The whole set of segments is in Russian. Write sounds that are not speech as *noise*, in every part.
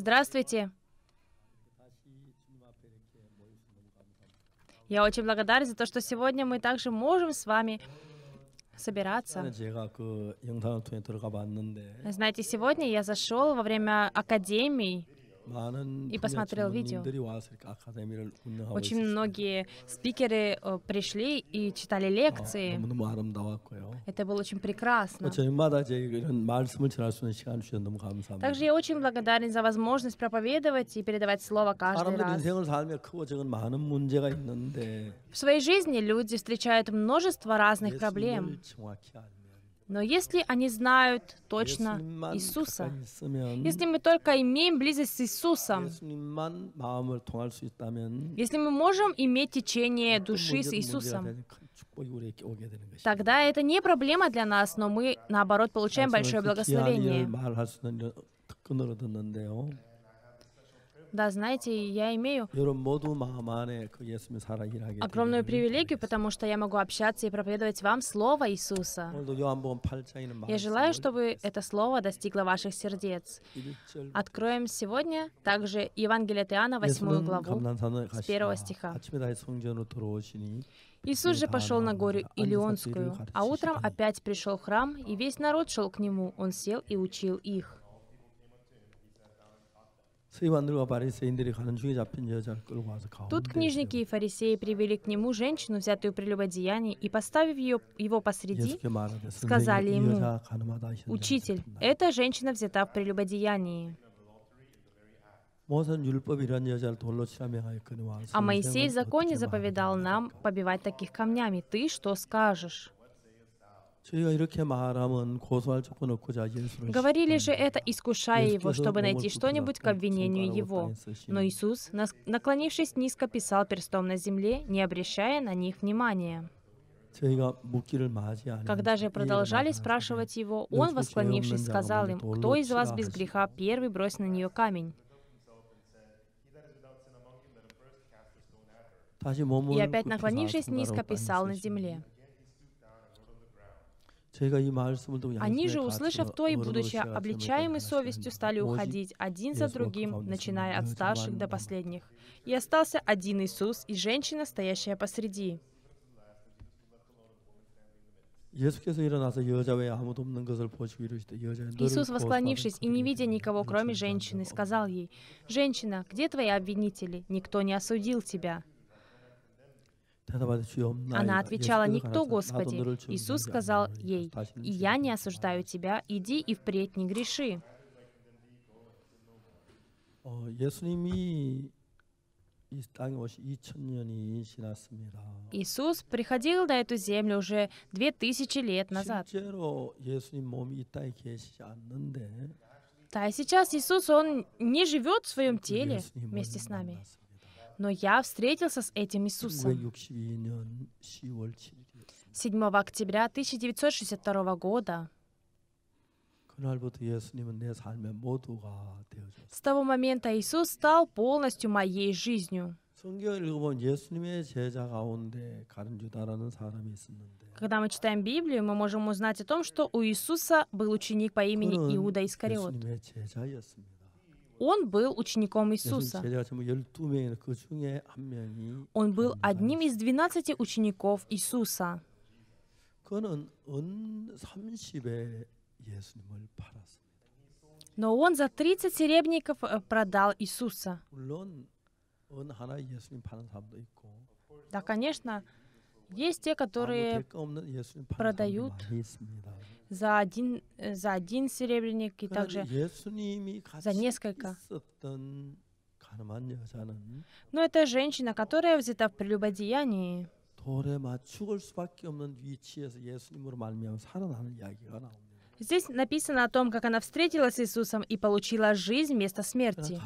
Здравствуйте. Я очень благодарен за то, что сегодня мы также можем с вами собираться. Знаете, сегодня я зашел во время академии и посмотрел видео. А очень многие спикеры э, пришли и читали а, лекции. Это было очень прекрасно. Также я очень благодарен за возможность проповедовать и передавать слово каждый раз. В своей жизни люди встречают множество разных проблем. Но если они знают точно Иисуса, если мы только имеем близость с Иисусом, если мы можем иметь течение души с Иисусом, тогда это не проблема для нас, но мы, наоборот, получаем большое благословение. Да, знаете, я имею огромную привилегию, потому что я могу общаться и проповедовать вам Слово Иисуса. Я желаю, чтобы это Слово достигло ваших сердец. Откроем сегодня также Евангелие от Иоанна, 8 главу, с 1 стиха. Иисус же пошел на гору Илионскую, а утром опять пришел в храм, и весь народ шел к нему. Он сел и учил их. А Тут книжники и фарисеи привели к нему женщину, взятую при любодеянии, и, поставив ее, его посреди, сказали ему, «Учитель, эта женщина взята в прелюбодеянии». А Моисей в законе заповедал нам побивать таких камнями. Ты что скажешь? Говорили же это, искушая его, чтобы найти что-нибудь к обвинению его. Но Иисус, наклонившись низко, писал перстом на земле, не обращая на них внимания. Когда же продолжали спрашивать его, он, восклонившись, сказал им, «Кто из вас без греха первый бросит на нее камень?» И опять наклонившись низко, писал на земле. Они же, услышав то и будучи обличаемы совестью, стали уходить один за другим, начиная от старших до последних. И остался один Иисус и женщина, стоящая посреди. Иисус, восклонившись и не видя никого, кроме женщины, сказал ей, «Женщина, где твои обвинители? Никто не осудил тебя». Она отвечала, «Никто, Господи». Иисус сказал ну, ей, «И я не осуждаю тебя, иди и впредь не греши». Иисус приходил на эту землю уже две тысячи лет назад. Да, и сейчас Иисус, Он не живет в своем теле вместе с нами но я встретился с этим Иисусом. 7 октября 1962 года с того момента Иисус стал полностью моей жизнью. Когда мы читаем Библию, мы можем узнать о том, что у Иисуса был ученик по имени Иуда Искариот он был учеником Иисуса. Он был одним из 12 учеников Иисуса. Но он за 30 серебников э, продал Иисуса. Да, конечно, есть те, которые продают за один, э, за один серебряник и также за несколько. Но это женщина, которая взята в прелюбодеянии. Здесь написано о том, как она встретилась с Иисусом и получила жизнь вместо смерти.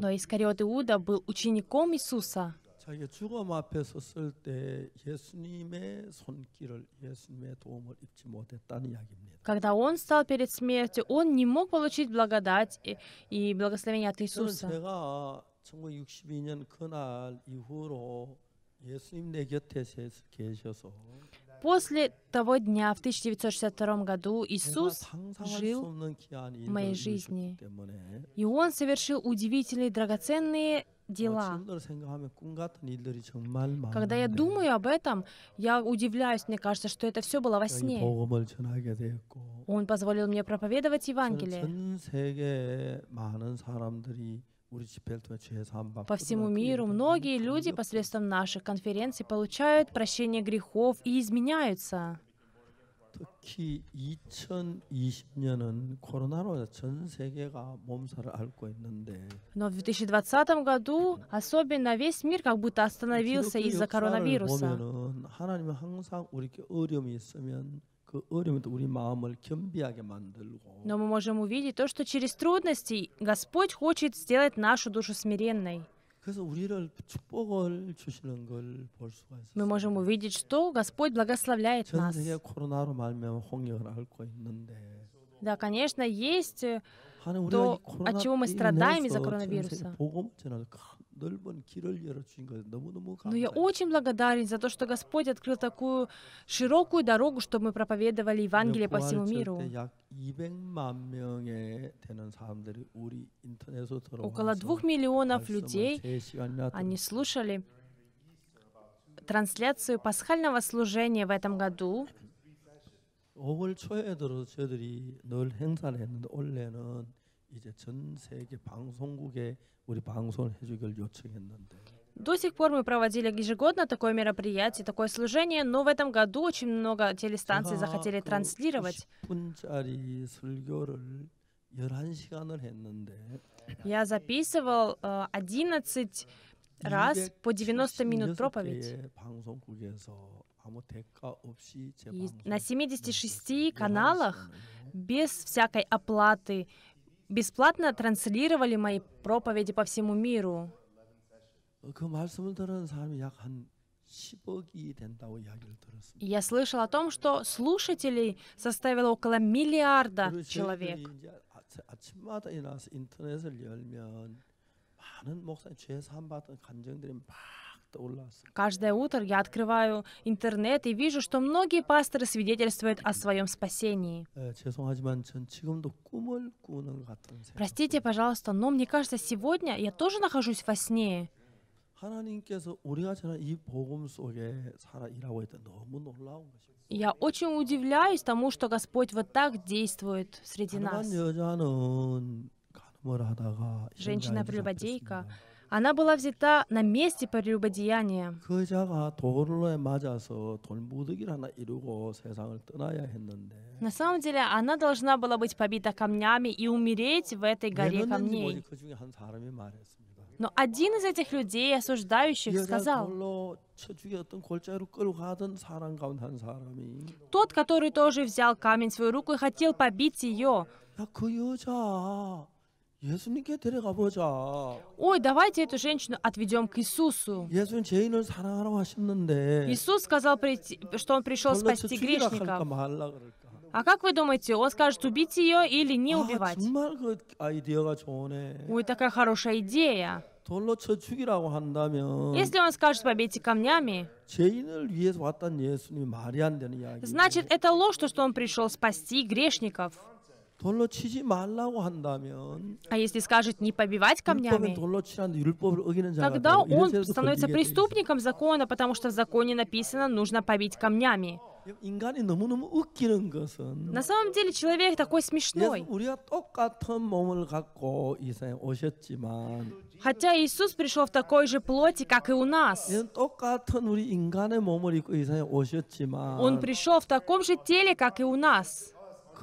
Но Искариот Иуда был учеником Иисуса. 자기가 죽음 앞에 섰을 때 예수님의 손길을 예수님의 도움을 입지 못했다는 이야기입니다. Когда он стал перед смертью, он не мог получить благодать и, и благословение от Иисуса. 제가 1962년 그날 이후로 예수님 내 곁에 계셔서 После того дня в 1962 году Иисус жил в моей жизни, и Он совершил удивительные, драгоценные дела. Когда я думаю об этом, я удивляюсь, мне кажется, что это все было во сне. Он позволил мне проповедовать Евангелие. По всему миру многие люди посредством наших конференций получают прощение грехов и изменяются. 특히 2020년은 코로나로 전 세계가 몸살을 앓고 있는데. Но в 2020 году особенно весь мир как будто остановился из-за коронавируса. 보면은 하나님은 항상 우리께 어려움이 있으면 Но мы можем увидеть то, что через трудности Господь хочет сделать нашу душу смиренной. Мы можем увидеть, что Господь благословляет нас. Да, конечно, есть э, то, от чего мы страдаем из-за коронавируса. Но я очень благодарен за то, что Господь открыл такую широкую дорогу, чтобы мы проповедовали Евангелие по всему миру. Около двух миллионов людей, они слушали трансляцию пасхального служения в этом году. 5월 초에 들어서 저희들이 늘 행사를 했는데 올해는 이제 전 세계 방송국에 우리 방송을 해주길 요청했는데. До сих пор мы проводили ежегодно такое мероприятие, такое служение, но в этом году очень много телестанций захотели транслировать. Я записывал 11 э, раз по 90 минут проповедь. И на 76 каналах без всякой оплаты, бесплатно транслировали мои проповеди по всему миру. Я слышал о том, что слушателей составило около миллиарда человек. Каждое утро я открываю интернет и вижу, что многие пасторы свидетельствуют о своем спасении. Э, Простите, пожалуйста, но мне кажется, сегодня я тоже нахожусь во сне. Я очень удивляюсь тому, что Господь вот так действует среди нас. Женщина-прелюбодейка она была взята на месте прелюбодеяния. На самом деле она должна была быть побита камнями и умереть в этой горе камней. Но один из этих людей, осуждающих, сказал, тот, который тоже взял камень в свою руку и хотел побить ее, Ой, давайте эту женщину отведем к Иисусу. Иисус сказал, что Он пришел спасти грешников. А как вы думаете, Он скажет убить ее или не убивать? 정말 그 아이디어가 Ой, такая хорошая идея. Если Он скажет побейте камнями, значит это ложь, то, что Он пришел спасти грешников а если скажет не побивать камнями, тогда он становится преступником закона, потому что в законе написано, нужно побить камнями. На самом деле человек такой смешной. Хотя Иисус пришел в такой же плоти, как и у нас. Он пришел в таком же теле, как и у нас.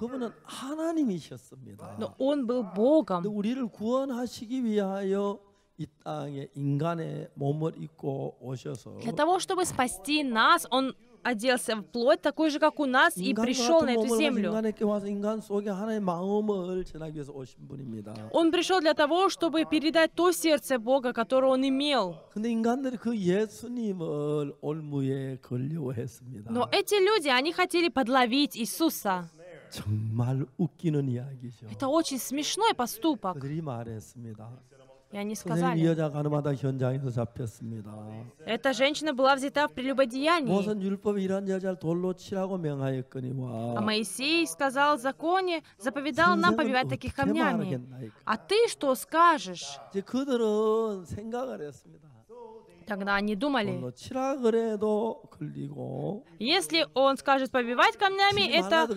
그분은 하나님이셨습니다. No, он был Богом. 우리를 구원하시기 위하여 이 땅에 인간의 몸을 입고 오셔서 Для того, чтобы спасти нас, он оделся в плоть, такой же, как у нас, и пришел на эту землю. Он пришел для того, чтобы передать то сердце Бога, которое он имел. Но эти люди, они хотели подловить Иисуса. Это очень смешной поступок. И они сказали, эта женщина была взята в прелюбодеянии. А Моисей сказал законе, заповедал нам побивать таких камнями. А ты что скажешь? Тогда они думали, если он скажет побивать камнями, это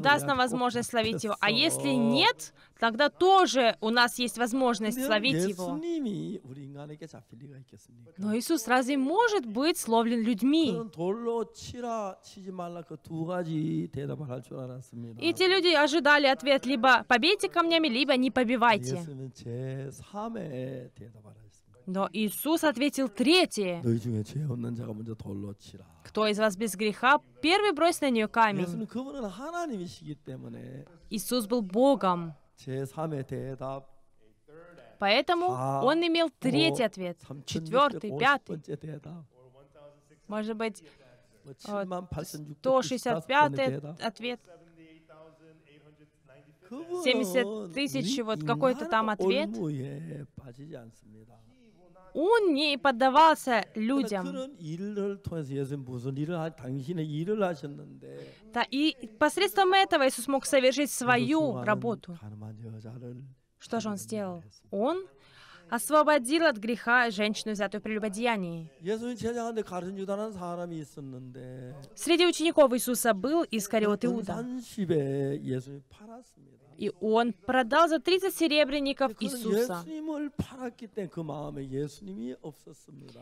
даст нам возможность словить его. А если нет, тогда тоже у нас есть возможность словить его. Но Иисус разве может быть словлен людьми? Эти люди ожидали ответ либо «побейте камнями», либо «не побивайте». Но Иисус ответил третье. Кто из вас без греха, первый брось на нее камень. Иисус был Богом. Поэтому он имел третий ответ, четвертый, пятый. Может быть, 165 э, ответ. 70 тысяч, вот какой-то там ответ он не поддавался людям. Да, и посредством этого Иисус мог совершить свою работу. Что же он сделал? Он освободил от греха женщину, взятую при любодеянии. Среди учеников Иисуса был Искариот Иуда. И он продал за 30 серебряников Иисуса.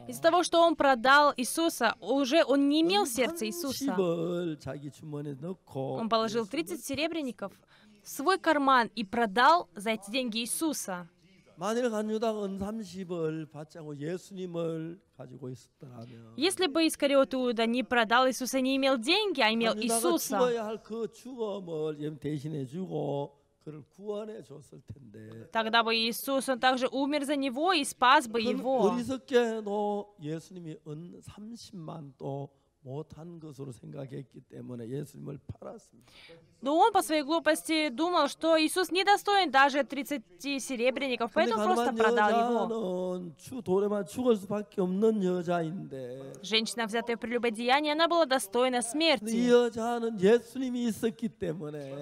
Из-за того, что он продал Иисуса, уже он не имел сердца Иисуса. Он положил 30 серебряников в свой карман и продал за эти деньги Иисуса. Если бы Искариот Иуда не продал Иисуса, не имел деньги, а имел Иисуса, Тогда бы Иисус, Он также умер за него и спас бы его. 못한 것으로 생각했기 때문에 예수님을 팔았습니다. Но он по своей глупости думал, что Иисус недостоин даже 30 серебряников, поэтому просто продал его. Женщина, взятая при любодеянии, она была достойна смерти.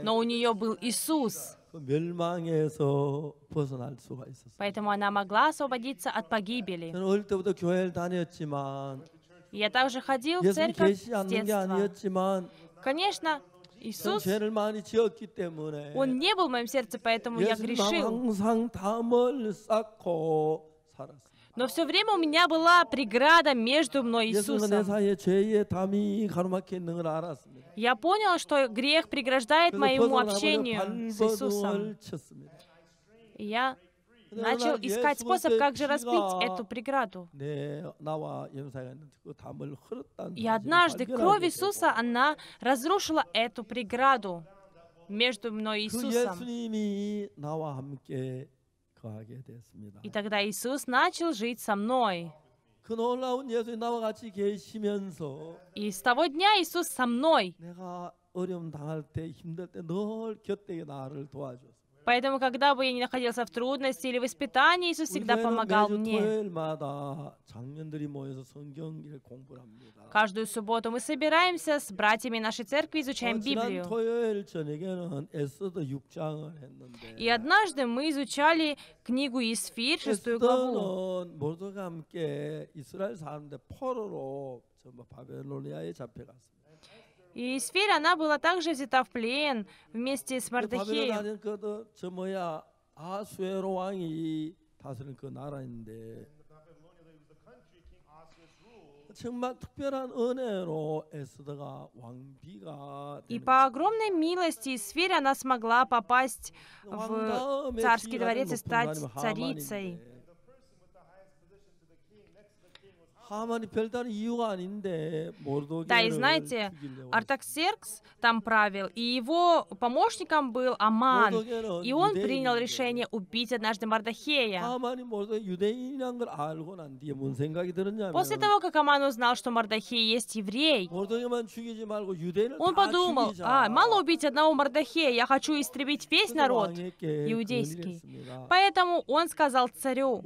Но у нее был Иисус. Поэтому она могла освободиться от погибели. Я также ходил в церковь с детства. Конечно, Иисус, Он не был в моем сердце, поэтому я грешил. Но все время у меня была преграда между мной и Иисусом. Я понял, что грех преграждает моему общению с Иисусом. И я начал искать способ, как же разбить эту преграду. И однажды кровь Иисуса, она разрушила эту преграду между мной и Иисусом. И тогда Иисус начал жить со мной. И с того дня Иисус со мной. Поэтому, когда бы я ни находился в трудности или в испытании, Иисус всегда помогал мне. Каждую субботу мы собираемся с братьями нашей церкви, изучаем Библию. И однажды мы изучали книгу Исфир, шестую главу. И Исфирь, она была также взята в плен вместе с Мардахеем. И по огромной милости Исфирь она смогла попасть в царский дворец и стать царицей. Да, и знаете, Артаксеркс там правил, и его помощником был Аман, и он принял решение убить однажды Мардахея. После того, как Аман узнал, что Мардахей есть еврей, он подумал, а, мало убить одного Мардахея, я хочу истребить весь народ иудейский. Поэтому он сказал царю,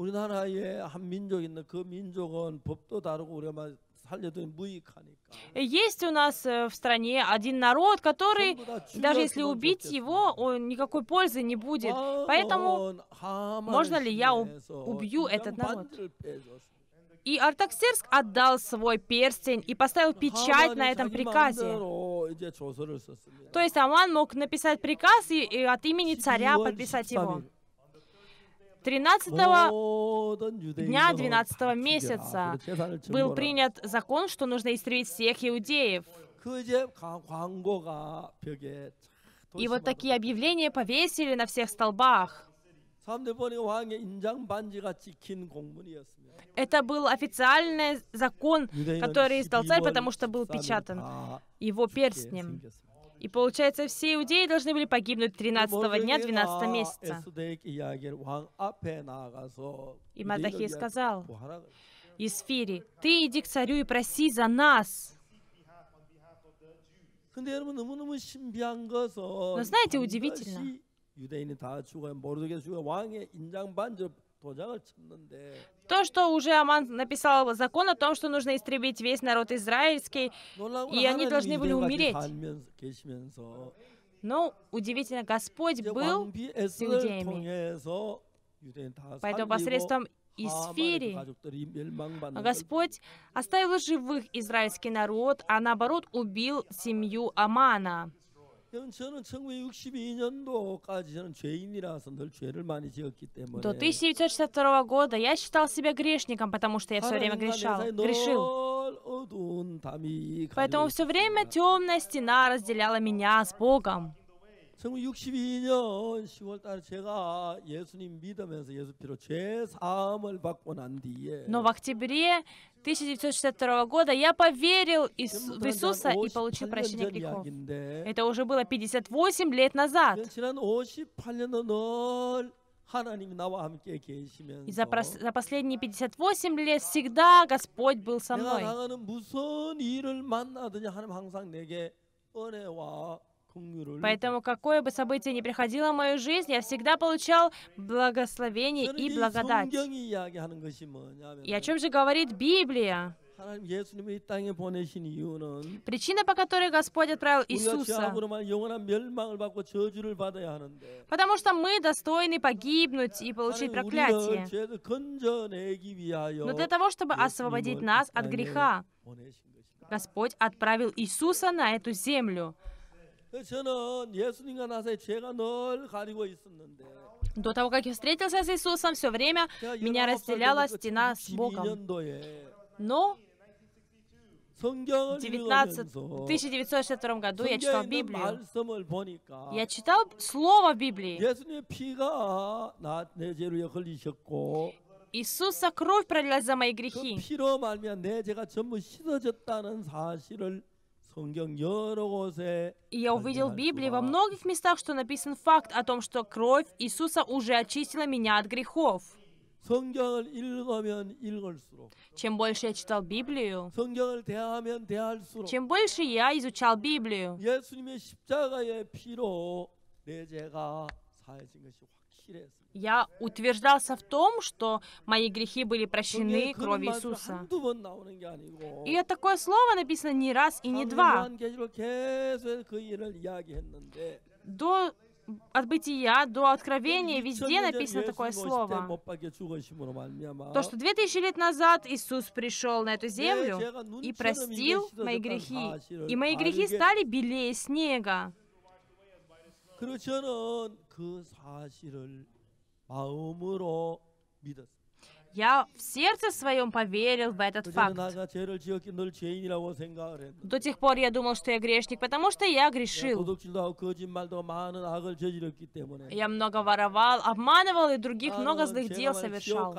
Э, есть у нас э, в стране один народ, который, даже если убить его, он никакой пользы не будет. Поэтому можно ли я убью этот народ? И Артаксерск отдал свой перстень и поставил печать на этом приказе. То есть Аман мог написать приказ и, и от имени царя подписать его. 13 дня 12 месяца был принят закон, что нужно истребить всех иудеев. И вот такие объявления повесили на всех столбах. Это был официальный закон, который издал царь, потому что был печатан его перстнем. И получается, все иудеи должны были погибнуть 13 дня 12 месяца. И Мардахей сказал, Есфири, ты иди к царю и проси за нас. Но знаете, удивительно, то, что уже Аман написал закон о том, что нужно истребить весь народ израильский, и они должны были умереть. Но ну, удивительно, Господь был с иудеями. Поэтому посредством Исфири Господь оставил живых израильский народ, а наоборот убил семью Амана. До 1962 года я считал себя грешником, потому что я все время грешал, грешил. Поэтому все время темная стена разделяла меня с Богом. 1962년 10월달 제가 예수님 믿으면서 예수피로 죄 사함을 받고 난 뒤에. Но в октябре 1962 года я поверил в Иисуса и получил прощение грехов. Это уже было 58 лет назад. И за, за последние 58 лет всегда Господь был со мной. Поэтому какое бы событие ни приходило в мою жизнь, я всегда получал благословение и благодать. И о чем же говорит Библия? Причина, по которой Господь отправил Иисуса, потому что мы достойны погибнуть и получить проклятие. Но для того, чтобы освободить нас от греха, Господь отправил Иисуса на эту землю. 저는 예수님과 나사의 죄가 늘 가리고 있었는데. До того, как я встретился с Иисусом, все время меня разделяла стена с Богом. Но в 1962 году я читал Библию. Я читал Слово Библии. Иисуса кровь пролилась за мои грехи я увидел в Библии во многих местах, что написан факт о том, что кровь Иисуса уже очистила меня от грехов. Чем больше я читал Библию, чем больше я изучал Библию, я утверждался в том, что мои грехи были прощены кровью Иисуса. И это такое слово написано не раз и не два. До Отбытия, до откровения везде написано такое слово. То, что две тысячи лет назад Иисус пришел на эту землю и простил мои грехи. И мои грехи стали белее снега. 그 사실을 마음으로 믿었습니다. Я в сердце своем поверил в этот факт. До тех пор я думал, что я грешник, потому что я грешил. Я много воровал, обманывал и других много злых дел совершал.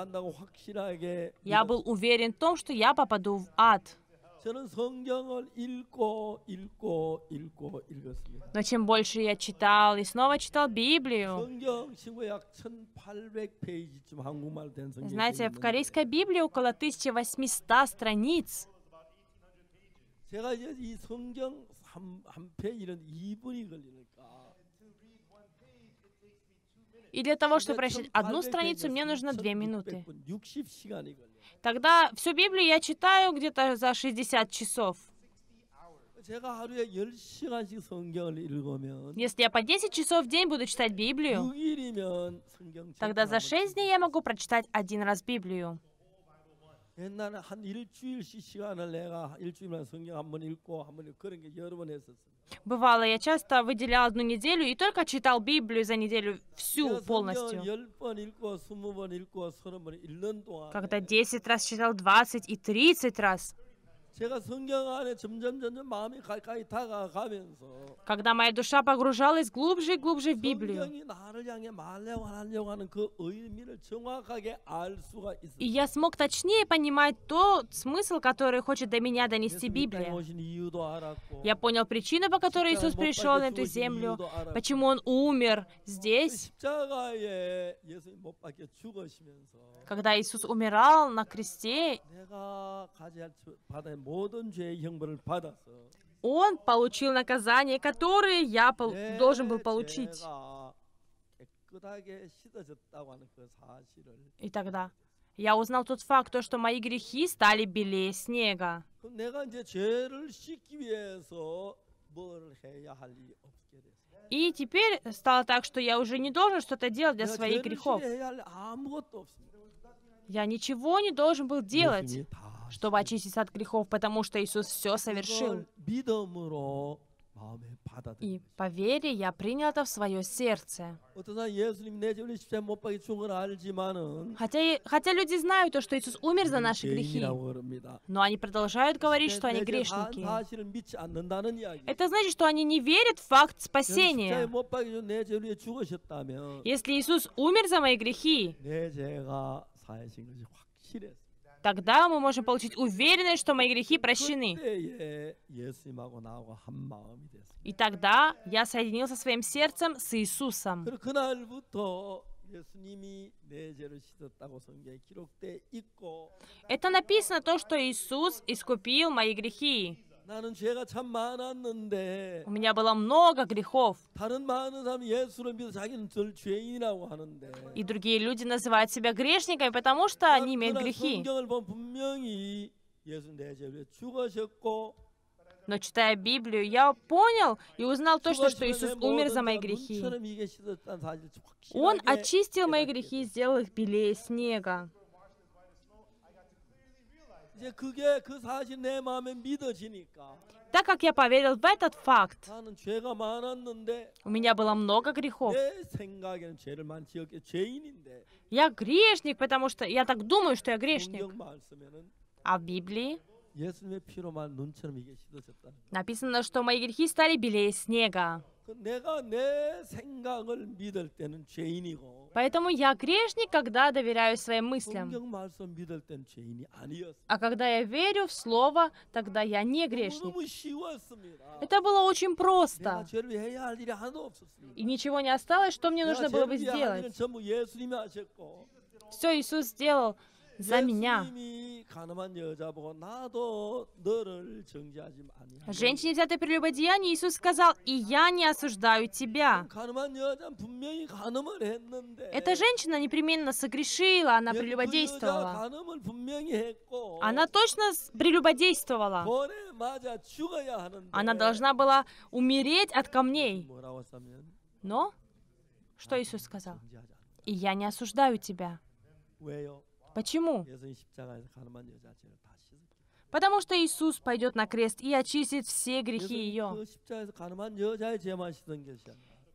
Я был уверен в том, что я попаду в ад. 저는 성경을 읽고 읽고 읽고 읽었습니다. Но чем больше я читал и снова читал Библию. 성경 신구약 1800페이지쯤 한국말 된 성경. Знаете, в корейской Библии около 1800 страниц. 제가 이 성경 한편 이런 2분이 걸리는 И для того, чтобы прочитать одну страницу, мне нужно две минуты. Тогда всю Библию я читаю где-то за 60 часов. Если я по 10 часов в день буду читать Библию, тогда за 6 дней я могу прочитать один раз Библию. 옛날에 한 일주일씩 시간을 내가 일주일만 성경 한 읽고 한 그런 게 여러 번 했었어요. Бывало, я часто выделял одну неделю и только читал Библию за неделю всю полностью. Когда 10 раз читал 20 и 30 раз. Когда моя душа погружалась глубже и глубже в Библию, и я смог точнее понимать тот смысл, который хочет до меня донести Библия. Я понял причину, по которой Иисус пришел на эту землю, почему Он умер здесь. Когда Иисус умирал на кресте, он получил наказание, которое я пол должен был получить. И тогда я узнал тот факт, то, что мои грехи стали белее снега. И теперь стало так, что я уже не должен что-то делать для своих грехов. Я ничего не должен был делать чтобы очиститься от грехов, потому что Иисус все совершил. И по вере я принял это в свое сердце. Хотя, хотя люди знают то, что Иисус умер за наши грехи, но они продолжают говорить, что они грешники. Это значит, что они не верят в факт спасения. Если Иисус умер за мои грехи, Тогда мы можем получить уверенность, что мои грехи прощены. И тогда я соединился своим сердцем с Иисусом. Это написано то, что Иисус искупил мои грехи. У меня было много грехов. И другие люди называют себя грешниками, потому что они имеют грехи. Но читая Библию, я понял и узнал то, что, что Иисус умер за мои грехи. Он очистил мои грехи и сделал их белее снега. Так как я поверил в этот факт, у меня было много грехов. Я грешник, потому что я так думаю, что я грешник. А в Библии написано, что мои грехи стали белее снега. Поэтому я грешник, когда доверяю своим мыслям. А когда я верю в Слово, тогда я не грешник. Это было очень просто. И ничего не осталось, что мне нужно было бы сделать. Все Иисус сделал за меня. Женщине, взятой при любодеянии, Иисус сказал, «И я не осуждаю тебя». Эта женщина непременно согрешила, она прелюбодействовала. Она точно прелюбодействовала. Она должна была умереть от камней. Но что Иисус сказал? «И я не осуждаю тебя». Почему? Потому что Иисус пойдет на крест и очистит все грехи ее.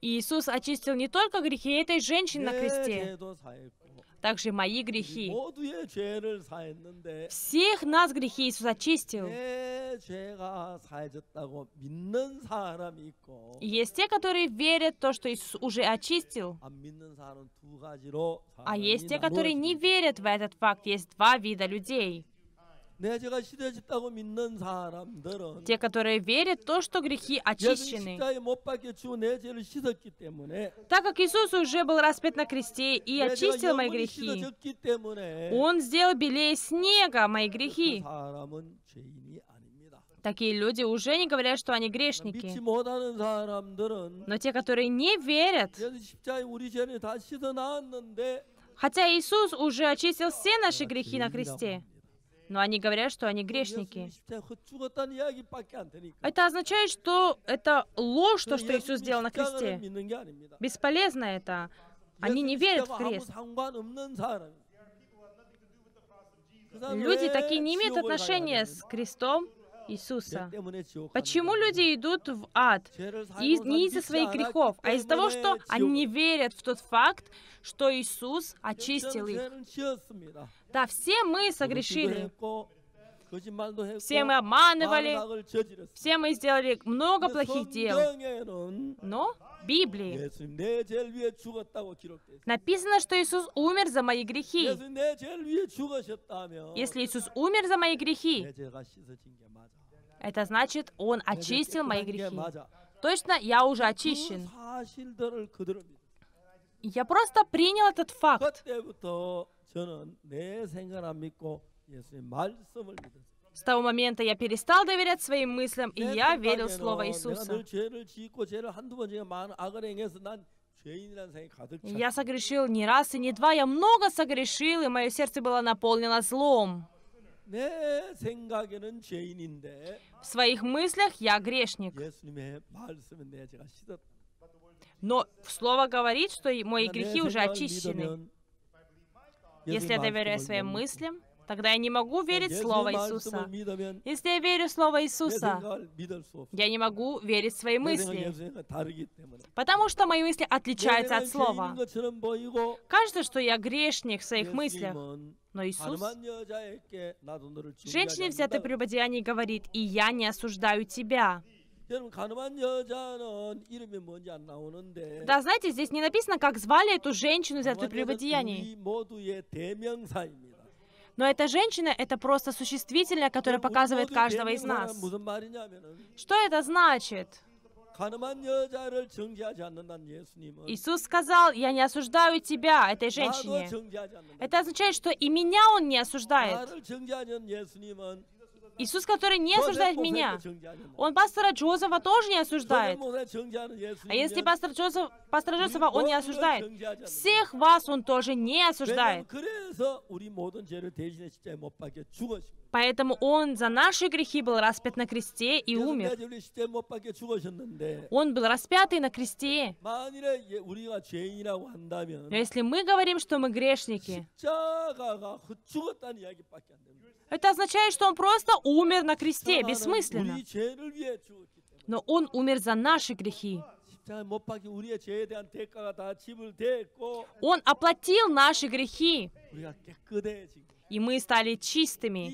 Иисус очистил не только грехи этой женщины на кресте, также мои грехи. Всех нас грехи Иисус очистил. Есть те, которые верят в то, что Иисус уже очистил. А есть те, которые не верят в этот факт. Есть два вида людей. Те, которые верят в то, что грехи очищены. Так как Иисус уже был распят на кресте и очистил мои грехи, Он сделал белее снега мои грехи. Такие люди уже не говорят, что они грешники. Но те, которые не верят, хотя Иисус уже очистил все наши грехи на кресте, но они говорят, что они грешники. Это означает, что это ложь, то, что Иисус сделал на кресте. Бесполезно это. Они не верят в крест. Люди такие не имеют отношения с крестом Иисуса. Почему люди идут в ад? И не из-за своих грехов, а из-за того, что они не верят в тот факт, что Иисус очистил их. Да, все мы согрешили. Все мы обманывали, все мы сделали много плохих дел. Но в Библии написано, что Иисус умер за мои грехи. Если Иисус умер за мои грехи, это значит, Он очистил мои грехи. Точно, я уже очищен. Я просто принял этот факт. 저는 내 생각 안 믿고 예수님 말씀을 믿었어요. С того момента я перестал доверять своим мыслям, и я верил в Слово Иисуса. Я согрешил не раз и не два, я много согрешил, и мое сердце было наполнено злом. В своих мыслях я грешник. Но Слово говорит, что мои грехи уже очищены. Если я доверяю своим мыслям, тогда я не могу верить в Слово Иисуса. Если я верю в Слово Иисуса, я не могу верить своим мыслям, потому что мои мысли отличаются от Слова. Кажется, что я грешник в своих мыслях, но Иисус женщине, взятой при водеянии, говорит, «И я не осуждаю тебя». Да, знаете, здесь не написано, как звали эту женщину из этого прелюбодеяний. Но эта женщина — это просто существительное, которое показывает каждого из нас. Что это значит? Иисус сказал, «Я не осуждаю тебя, этой женщине». Это означает, что и меня Он не осуждает. Иисус, который не осуждает меня, он пастора Джозефа тоже не осуждает. А если пастор Джозеф, пастора Джозефа он не осуждает, всех вас он тоже не осуждает. Поэтому Он за наши грехи был распят на кресте и умер. Он был распятый на кресте. Но если мы говорим, что мы грешники, это означает, что Он просто умер на кресте, бессмысленно. Но Он умер за наши грехи. Он оплатил наши грехи и мы стали чистыми.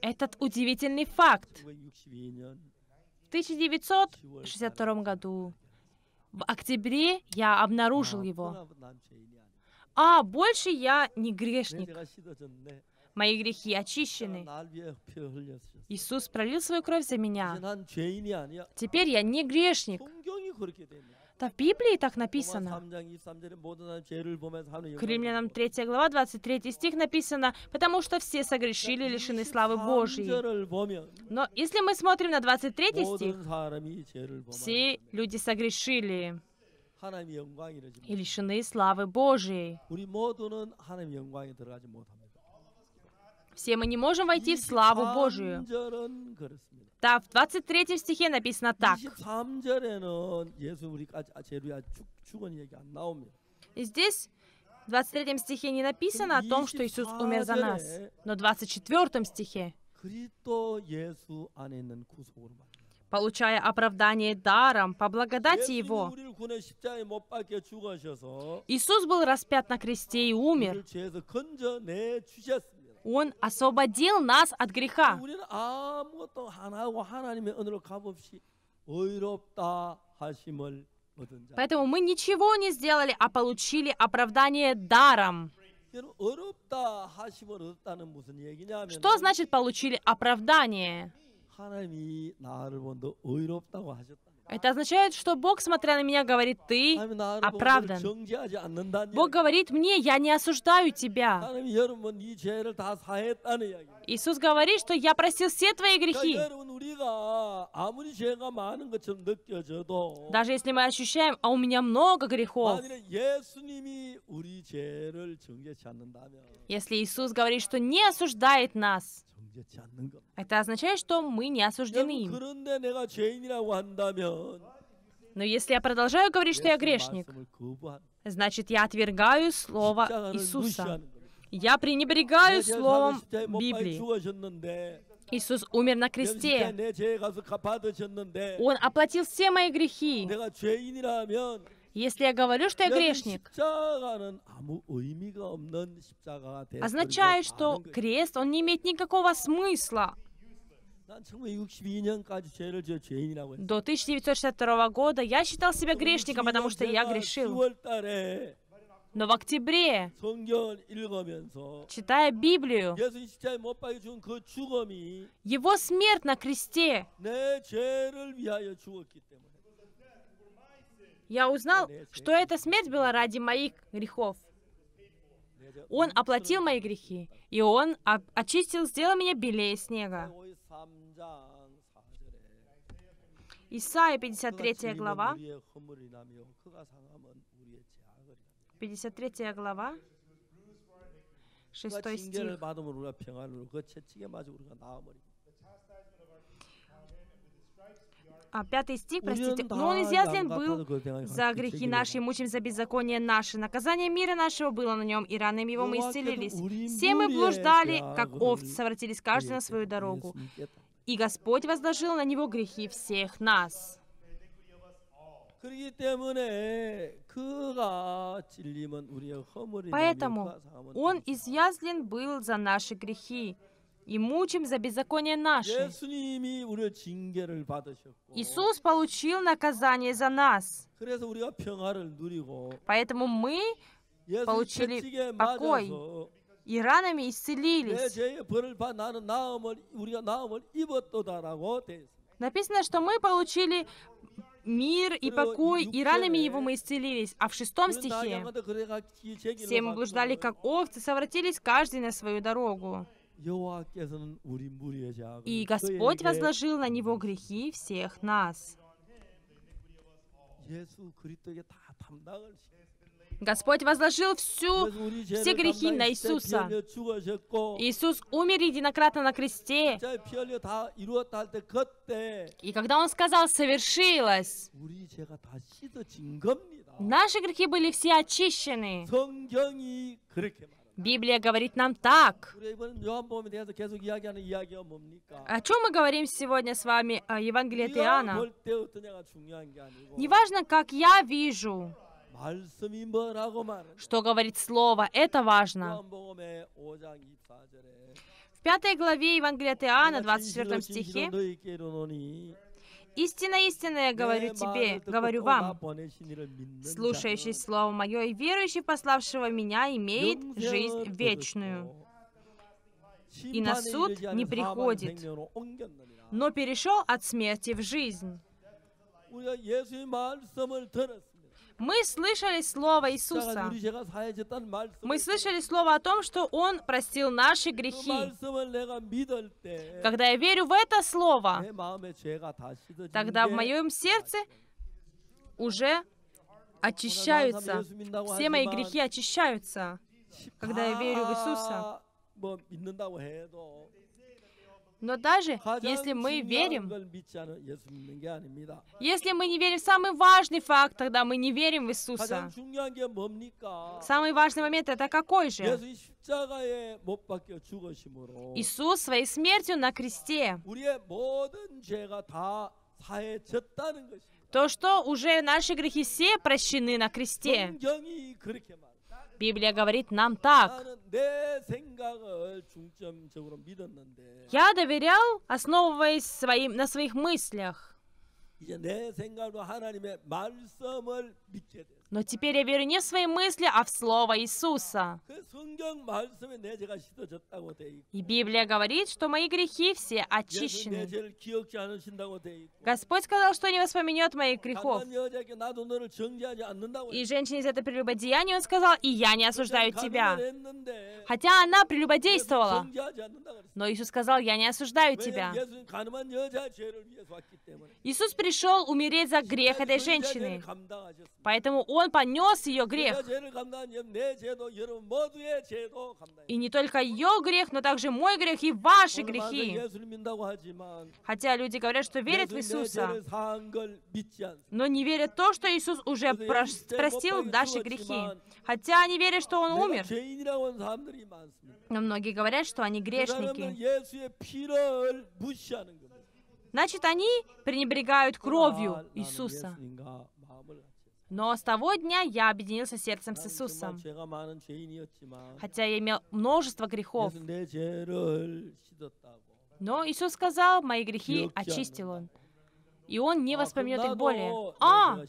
Этот удивительный факт. В 1962 году, в октябре, я обнаружил его. А, больше я не грешник. Мои грехи очищены. Иисус пролил свою кровь за меня. Теперь я не грешник. Да, в Библии так написано. К римлянам 3 глава 23 стих написано, «Потому что все согрешили, лишены славы Божьей». Но если мы смотрим на 23 стих, «Все люди согрешили» и лишены славы Божьей. Все мы не можем войти в славу Божию. Да, в 23 стихе написано так. Здесь в 23 стихе не написано о том, что Иисус умер за нас, но в 24 стихе получая оправдание даром по благодати Его. Иисус был распят на кресте и умер он освободил нас от греха. Поэтому мы ничего не сделали, а получили оправдание даром. Что значит получили оправдание? Это означает, что Бог, смотря на меня, говорит, ты оправдан. Бог говорит мне, я не осуждаю тебя. Иисус говорит, что я простил все твои грехи. Даже если мы ощущаем, а у меня много грехов. Если Иисус говорит, что не осуждает нас, это означает, что мы не осуждены им. Но если я продолжаю говорить, что я грешник, значит, я отвергаю слово Иисуса. Я пренебрегаю словом Библии. Иисус умер на кресте. Он оплатил все мои грехи. Если я говорю, что я грешник, означает, что крест, он не имеет никакого смысла. До 1962 года я считал себя грешником, потому что я грешил. Но в октябре, читая Библию, его смерть на кресте я узнал, что эта смерть была ради моих грехов. Он оплатил мои грехи, и Он очистил, сделал меня белее снега. Исайя 53 глава. 53 глава. 6 стих. а, пятый стих, простите. Но он изъязлен был за грехи наши, мучим за беззаконие наше. Наказание мира нашего было на нем, и ранами его мы исцелились. Все мы блуждали, как овцы, совратились каждый на свою дорогу. И Господь возложил на него грехи всех нас. Поэтому Он изъязлен был за наши грехи, и мучим за беззаконие наше. Иисус получил наказание за нас. Поэтому мы получили покой и ранами исцелились. Написано, что мы получили мир и покой, и ранами его мы исцелились. А в шестом стихе все мы блуждали, как овцы, совратились каждый на свою дорогу. И Господь возложил на него грехи всех нас. Господь возложил всю, все грехи на Иисуса. Иисус умер единократно на кресте. И когда Он сказал «совершилось», наши грехи были все очищены. Библия говорит нам так. О чем мы говорим сегодня с вами? О Евангелии от Иоанна. Неважно, как я вижу, что говорит Слово, это важно. В пятой главе Евангелия от Иоанна, 24 стихе, Истина я говорю тебе, говорю вам. Слушающий Слово Мое и верующий, пославшего Меня, имеет жизнь вечную. И на суд не приходит, но перешел от смерти в жизнь. Мы слышали слово Иисуса. Мы слышали слово о том, что Он простил наши грехи. Когда я верю в это слово, тогда в моем сердце уже очищаются. Все мои грехи очищаются, когда я верю в Иисуса. Но даже если мы верим, если мы не верим в самый важный факт, тогда мы не верим в Иисуса. Самый важный момент это какой же? Иисус своей смертью на кресте то, что уже наши грехи все прощены на кресте. Библия говорит нам так. Я доверял, основываясь своим, на своих мыслях. Но теперь я верю не в свои мысли, а в Слово Иисуса. И Библия говорит, что мои грехи все очищены. Господь сказал, что не воспоминет моих грехов. И женщине из этого прелюбодеяния он сказал, и я не осуждаю тебя. Хотя она прелюбодействовала. Но Иисус сказал, я не осуждаю тебя. Иисус пришел умереть за грех этой женщины. Поэтому он он понес ее грех. И не только ее грех, но также мой грех и ваши грехи. Хотя люди говорят, что верят в Иисуса, но не верят в то, что Иисус уже простил наши грехи. Хотя они верят, что Он умер. Но многие говорят, что они грешники. Значит, они пренебрегают кровью Иисуса. Но с того дня я объединился сердцем с Иисусом. Хотя я имел множество грехов. Но Иисус сказал, мои грехи очистил Он. И Он не воспомнет их более. А,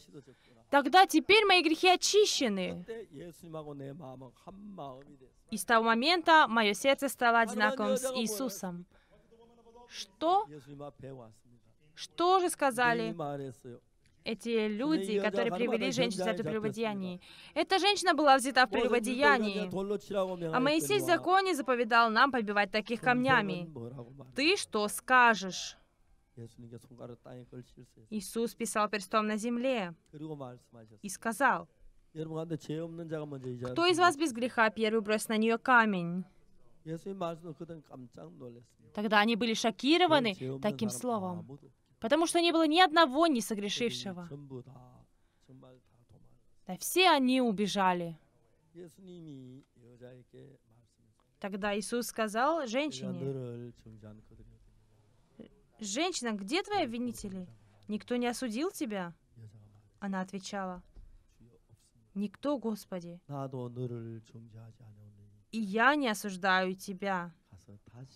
тогда теперь мои грехи очищены. И с того момента мое сердце стало одинаковым с Иисусом. Что? Что же сказали? эти ну, люди, которые привели женщину в это Эта женщина была взята в прелюбодеянии. А Моисей в законе заповедал нам побивать таких камнями. Ты что скажешь? Иисус писал перстом на земле и сказал, «Кто из вас без греха первый бросит на нее камень?» Тогда они были шокированы таким словом. А, потому что не было ни одного не согрешившего. Да все они убежали. Тогда Иисус сказал женщине, «Женщина, где твои обвинители? Никто не осудил тебя?» Она отвечала, «Никто, Господи, и я не осуждаю тебя.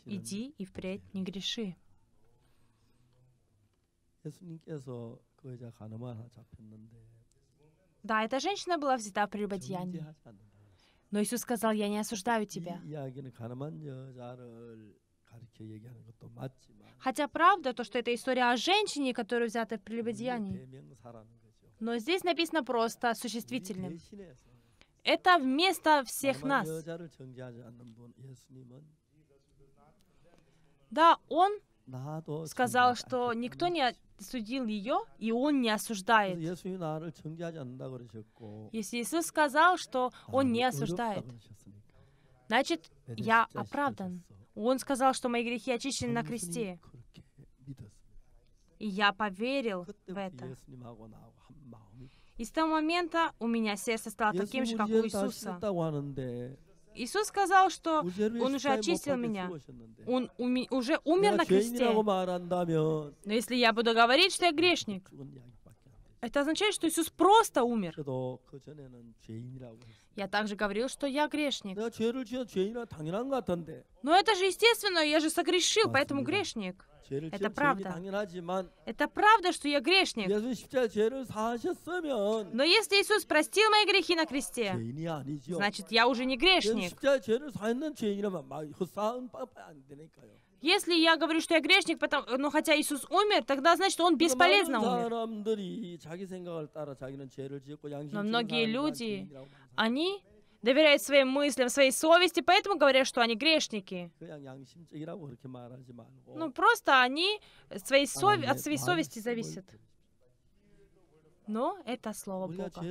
Иди и впредь не греши». 예수님께서 그 여자 가늠한 잡혔는데 да, эта женщина была взята при прелюбодеянии. Но Иисус сказал, я не осуждаю тебя. Хотя правда то, что это история о женщине, которая взята в прелюбодеянии. Но здесь написано просто существительным. Это вместо всех нас. Да, Он сказал, что никто не осудил ее, и он не осуждает. Если Иисус сказал, что он не осуждает, значит, я оправдан. Он сказал, что мои грехи очищены на кресте. И я поверил в это. И с того момента у меня сердце стало таким же, как у Иисуса. Иисус сказал, что Он уже очистил меня. Он уми, уже умер на кресте. Но если я буду говорить, что я грешник, это означает, что Иисус просто умер. Я также говорил, что я грешник. Но это же естественно, я же согрешил, поэтому грешник. Это правда. Это правда, что я грешник. Но если Иисус простил мои грехи на кресте, значит, я уже не грешник. Если я говорю, что я грешник, потом, э, но ну, хотя Иисус умер, тогда значит, он бесполезно умер. Но многие люди, они доверяют своим мыслям, своей совести, поэтому говорят, что они грешники. Ну, просто они своей сов... от своей совести зависят. Но это Слово Бога.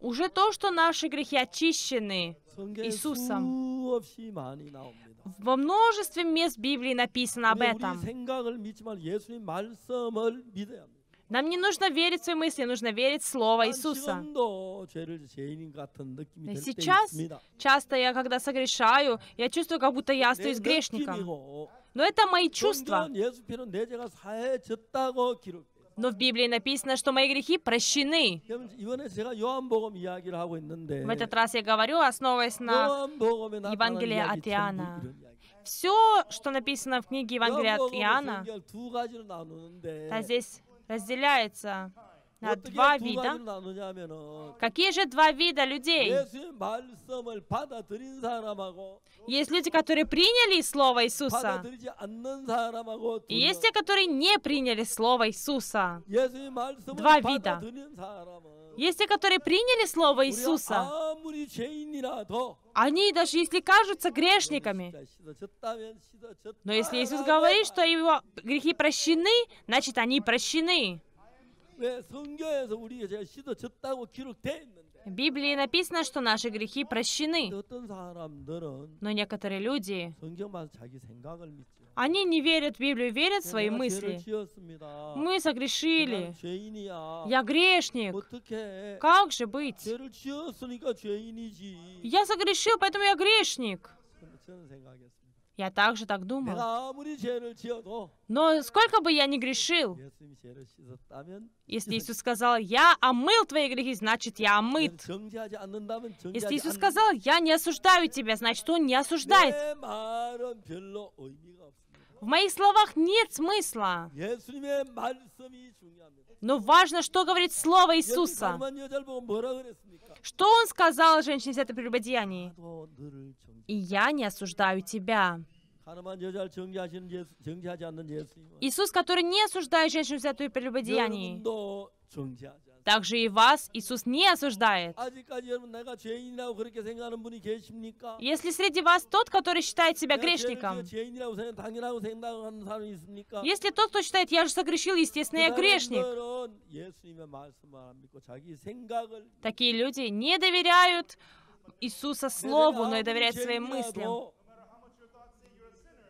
Уже то, что наши грехи очищены Иисусом. Во множестве мест Библии написано об этом. Нам не нужно верить в свои мысли, нужно верить в Слово Иисуса. И сейчас, часто я, когда согрешаю, я чувствую, как будто я остаюсь грешником. Но это мои чувства. Но в Библии написано, что мои грехи прощены. В этот раз я говорю, основываясь на Евангелии от Иоанна. Все, что написано в книге Евангелия от Иоанна, здесь разделяется на два вида. Ну. Какие же два вида людей? Есть люди, которые приняли Слово Иисуса. И есть те, которые не приняли Слово Иисуса. Два вида. Есть те, которые приняли Слово Иисуса. Они даже если кажутся грешниками. Но если Иисус говорит, что его грехи прощены, значит они прощены. В Библии написано, что наши грехи прощены. Но некоторые люди, они не верят в Библию, верят в свои мысли. Мы согрешили. Я грешник. Как же быть? Я согрешил, поэтому я грешник. Я также так думал. Но сколько бы я ни грешил, если Иисус сказал, я омыл твои грехи, значит, я омыт. Если Иисус сказал, я не осуждаю тебя, значит, Он не осуждает. В моих словах нет смысла. Но важно, что говорит Слово Иисуса. Что Он сказал женщине взятой при любодеянии? «И я не осуждаю тебя». Иисус, который не осуждает женщину взятую при любодеянии, также и вас Иисус не осуждает. Если среди вас тот, который считает себя грешником, если тот, кто считает, я же согрешил, естественно, я грешник, такие люди не доверяют Иисуса Слову, но и доверяют своим мыслям.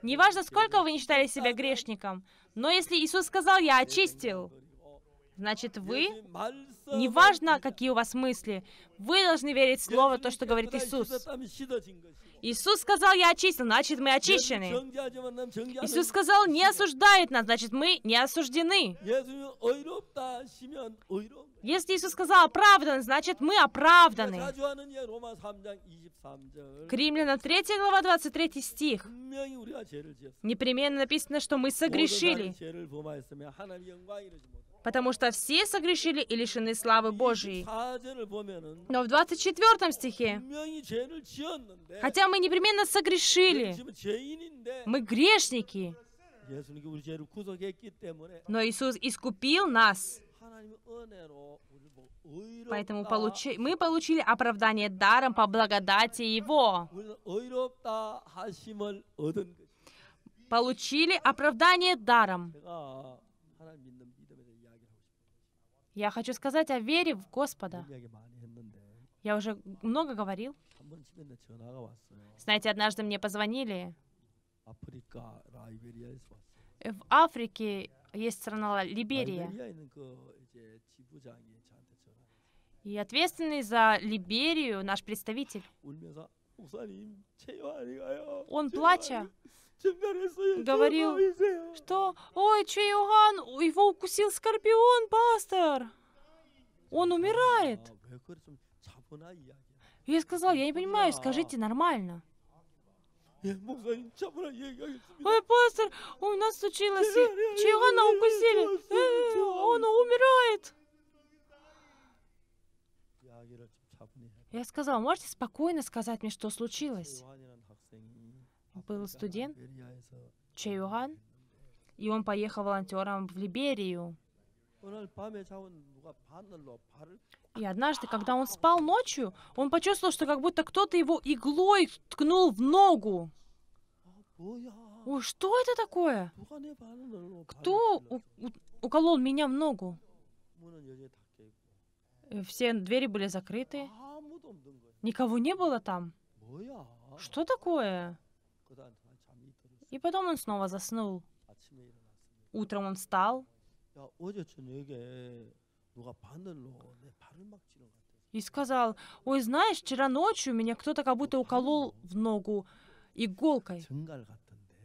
Неважно, сколько вы не считали себя грешником, но если Иисус сказал «Я очистил», Значит, вы, неважно, какие у вас мысли, вы должны верить в Слово, то, что говорит Иисус. Иисус сказал, я очистил, значит, мы очищены. Иисус сказал, не осуждает нас, значит, мы не осуждены. Если Иисус сказал оправдан, значит, мы оправданы. К Римлянам 3 глава 23 стих. Непременно написано, что мы согрешили потому что все согрешили и лишены славы Божьей. Но в 24 стихе, хотя мы непременно согрешили, мы грешники, но Иисус искупил нас. Поэтому получи, мы получили оправдание даром по благодати Его. Получили оправдание даром. Я хочу сказать о вере в Господа. Я уже много говорил. Знаете, однажды мне позвонили. В Африке есть страна Либерия. И ответственный за Либерию наш представитель. Он плача говорил, что «Ой, Чейоган, его укусил скорпион, пастор! Он умирает!» Я сказал, я не понимаю, скажите нормально. Ой, пастор, у нас случилось, Чейогана укусили, э, он умирает! Я сказал, можете спокойно сказать мне, что случилось? был студент Чеюган, и он поехал волонтером в Либерию. И однажды, когда он спал ночью, он почувствовал, что как будто кто-то его иглой ткнул в ногу. О, что это такое? Кто уколол меня в ногу? Э, все двери были закрыты. Никого не было там. Что такое? И потом он снова заснул. Утром он встал. И сказал, ой, знаешь, вчера ночью меня кто-то как будто уколол в ногу иголкой.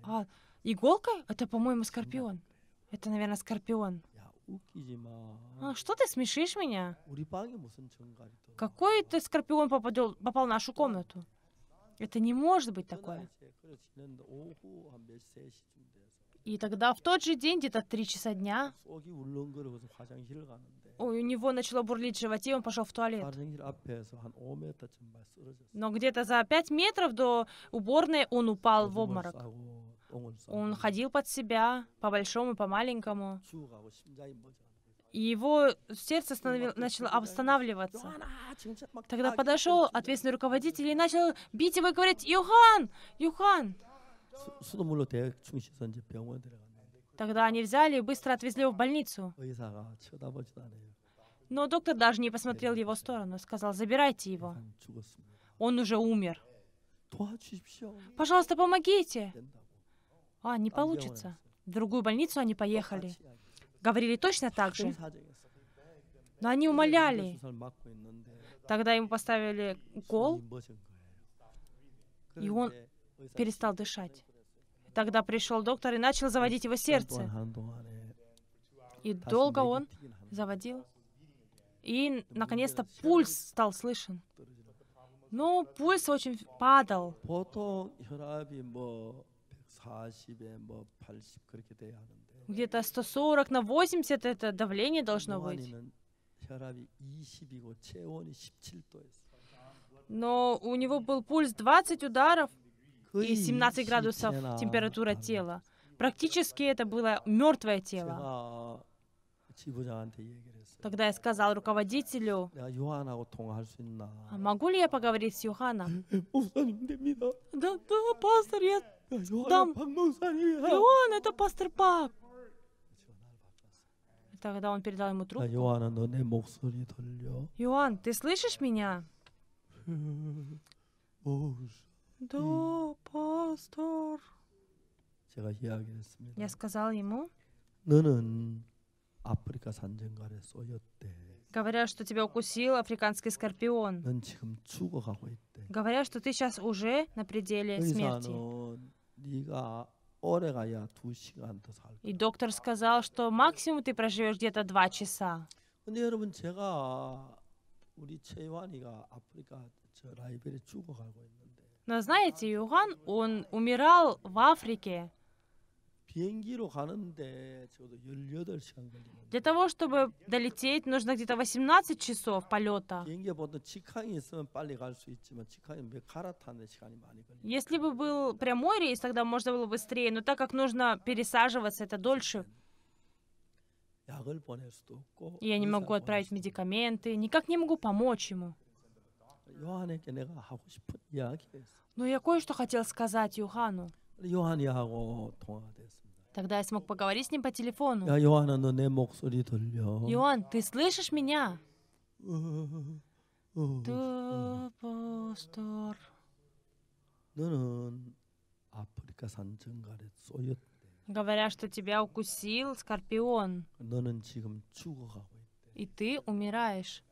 А, иголкой? Это, по-моему, скорпион. Это, наверное, скорпион. А, что ты смешишь меня? Какой-то скорпион попадел, попал в нашу комнату. Это не может быть такое. И тогда в тот же день, где-то три часа дня, у него начало бурлить в животе, и он пошел в туалет. Но где-то за пять метров до уборной он упал в обморок. Он ходил под себя, по большому, по маленькому и его сердце начало останавливаться. Тогда подошел ответственный руководитель и начал бить его и говорить, «Юхан! Юхан!» Тогда они взяли и быстро отвезли его в больницу. Но доктор даже не посмотрел в его сторону, сказал, «Забирайте его». Он уже умер. «Пожалуйста, помогите!» А, не получится. В другую больницу они поехали говорили точно так же. Но они умоляли. Тогда ему поставили кол, и он перестал дышать. Тогда пришел доктор и начал заводить его сердце. И долго он заводил. И, наконец-то, пульс стал слышен. Но пульс очень падал. 보통 где-то 140 на 80 это давление должно быть. Но у него был пульс 20 ударов и 17 градусов температура тела. Практически это было мертвое тело. Тогда я сказал руководителю, «А могу ли я поговорить с Юханом? *laughs* Да, да, пастор, я там. Иоанн, это пастор Пак. Тогда он передал ему трубку. 요한아 а Иоанн, ты слышишь меня? Да, пастор. Я сказал ему. 너는 아프리카 что тебя укусил африканский скорпион. Говоря, что ты сейчас уже на пределе смерти. 의사는 и доктор сказал, что максимум ты проживешь где-то два часа. Но знаете, Юган он умирал в Африке. Для того, чтобы долететь, нужно где-то 18 часов полета. Если бы был прямой рейс, тогда можно было быстрее, но так как нужно пересаживаться, это дольше. Я не могу отправить медикаменты, никак не могу помочь ему. Но я кое-что хотел сказать Юхану. Тогда я смог поговорить с ним по телефону. Иоанн, ты слышишь меня? Да, пастор. Говоря, что тебя укусил скорпион. И ты умираешь.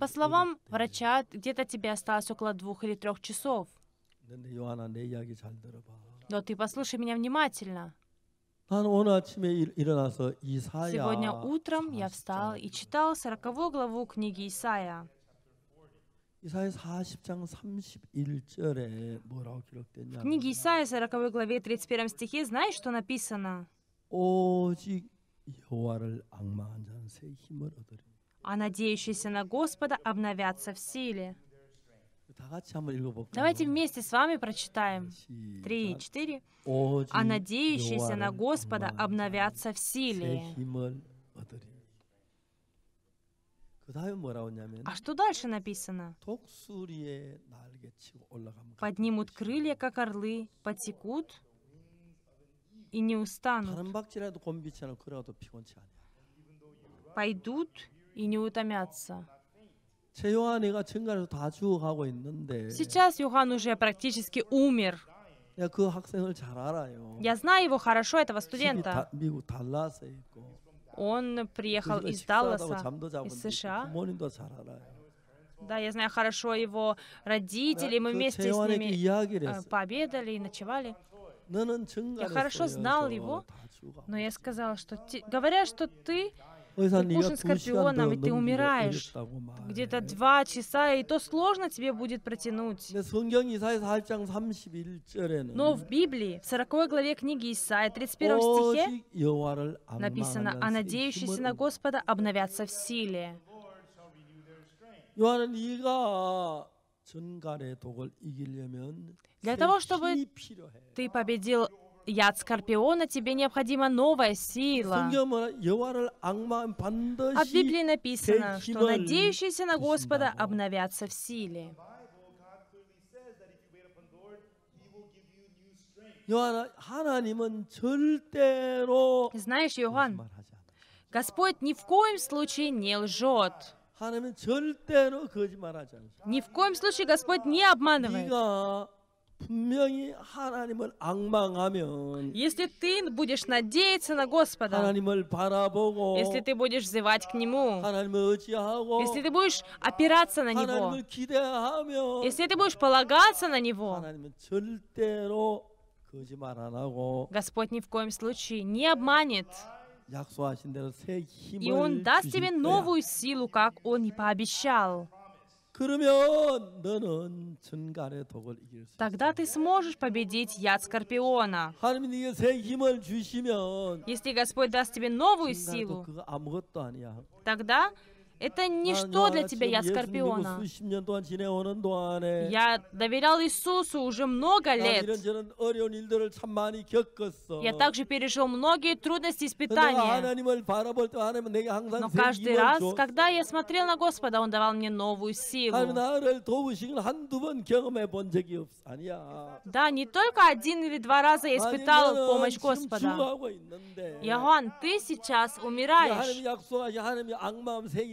По словам врача, где-то тебе осталось около двух или трех часов. Но ты послушай меня внимательно. Сегодня утром я встал и читал 40 главу книги Исаия. В книге Исаия, 40 главе, 31 стихе, знаешь, что написано? А надеющиеся на Господа обновятся в силе. Давайте вместе с вами прочитаем три-четыре. «А надеющиеся на Господа обновятся в силе». А что дальше написано? «Поднимут крылья, как орлы, потекут, и не устанут. Пойдут и не утомятся. Сейчас Йохан уже практически умер. Я знаю его хорошо, этого студента. Он приехал из Далласа, из США. Да, я знаю хорошо его родителей, мы вместе с ними э, пообедали и ночевали. Я хорошо знал его, но я сказал, что те, говоря, что ты укушен скорпионом, и ты умираешь где-то два часа, и то сложно тебе будет протянуть. Но в Библии, в 40 главе книги Исаия, 31 стихе, написано, «А надеющиеся на Господа обновятся в силе». Для того, чтобы ты победил яд скорпиона, тебе необходима новая сила. А в Библии написано, что надеющиеся на Господа обновятся в силе. Знаешь, Иоанн, Господь ни в коем случае не лжет. Ни в коем случае Господь не обманывает. Если ты будешь надеяться на Господа, если ты будешь взывать к Нему, если ты будешь опираться на Него, если ты будешь полагаться на Него, Господь ни в коем случае не обманет. И Он даст тебе новую силу, как Он и пообещал. Тогда ты сможешь победить яд Скорпиона. Если Господь даст тебе новую силу, тогда это ничто для тебя, я Скорпиона. Я доверял Иисусу уже много лет. Я также пережил многие трудности и испытания. Но каждый раз, когда я смотрел на Господа, Он давал мне новую силу. Да, не только один или два раза я испытал помощь Господа. Иоанн, ты сейчас умираешь.